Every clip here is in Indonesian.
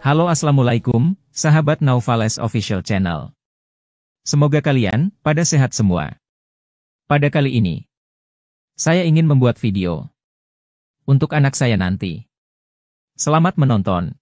Halo Assalamualaikum, sahabat Naufales Official Channel. Semoga kalian, pada sehat semua. Pada kali ini, saya ingin membuat video untuk anak saya nanti. Selamat menonton.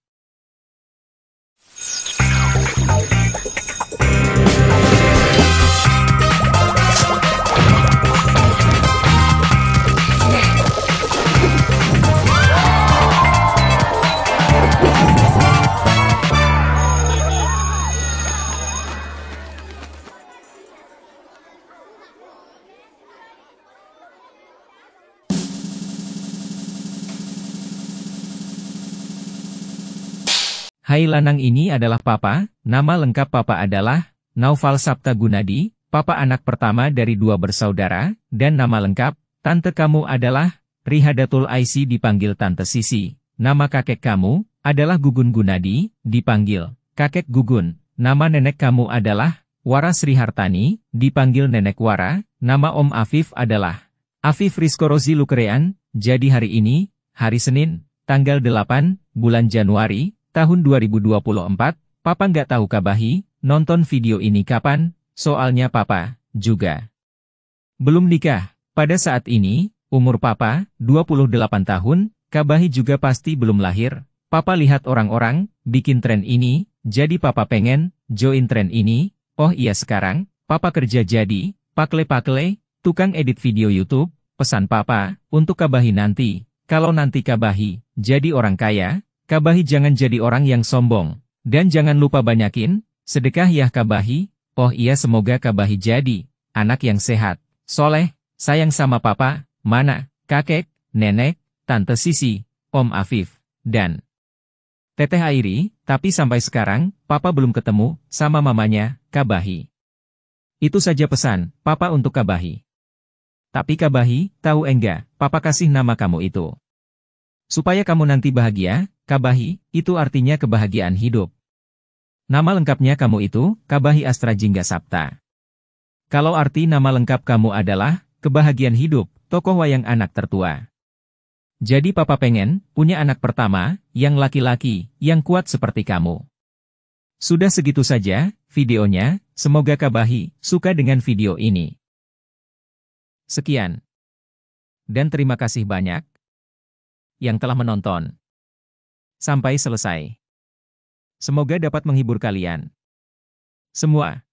Hai Lanang ini adalah Papa, nama lengkap Papa adalah Naufal Sabta Gunadi, Papa anak pertama dari dua bersaudara, dan nama lengkap, Tante kamu adalah Rihadatul Aisi dipanggil Tante Sisi. Nama kakek kamu adalah Gugun Gunadi, dipanggil Kakek Gugun. Nama nenek kamu adalah Wara Sri Hartani, dipanggil Nenek Wara. Nama Om Afif adalah Afif Rizkorozi Lukrean. Jadi hari ini, hari Senin, tanggal 8, bulan Januari, tahun 2024, Papa nggak tahu kabahi, nonton video ini kapan, soalnya Papa, juga. Belum nikah, pada saat ini, umur Papa, 28 tahun, kabahi juga pasti belum lahir, Papa lihat orang-orang, bikin tren ini, jadi Papa pengen, join tren ini, oh iya sekarang, Papa kerja jadi, pakle-pakle, tukang edit video YouTube, pesan Papa, untuk kabahi nanti, kalau nanti kabahi, jadi orang kaya, Kabahi jangan jadi orang yang sombong. Dan jangan lupa banyakin, sedekah ya Kabahi, oh iya semoga Kabahi jadi, anak yang sehat, soleh, sayang sama papa, mana, kakek, nenek, tante Sisi, om Afif, dan teteh Airi, tapi sampai sekarang, papa belum ketemu, sama mamanya, Kabahi. Itu saja pesan, papa untuk Kabahi. Tapi Kabahi, tahu enggak, papa kasih nama kamu itu. Supaya kamu nanti bahagia, Kabahi, itu artinya kebahagiaan hidup. Nama lengkapnya kamu itu, Kabahi Astra Jingga Sapta. Kalau arti nama lengkap kamu adalah, kebahagiaan hidup, tokoh wayang anak tertua. Jadi papa pengen, punya anak pertama, yang laki-laki, yang kuat seperti kamu. Sudah segitu saja, videonya, semoga Kabahi, suka dengan video ini. Sekian. Dan terima kasih banyak, yang telah menonton. Sampai selesai. Semoga dapat menghibur kalian. Semua.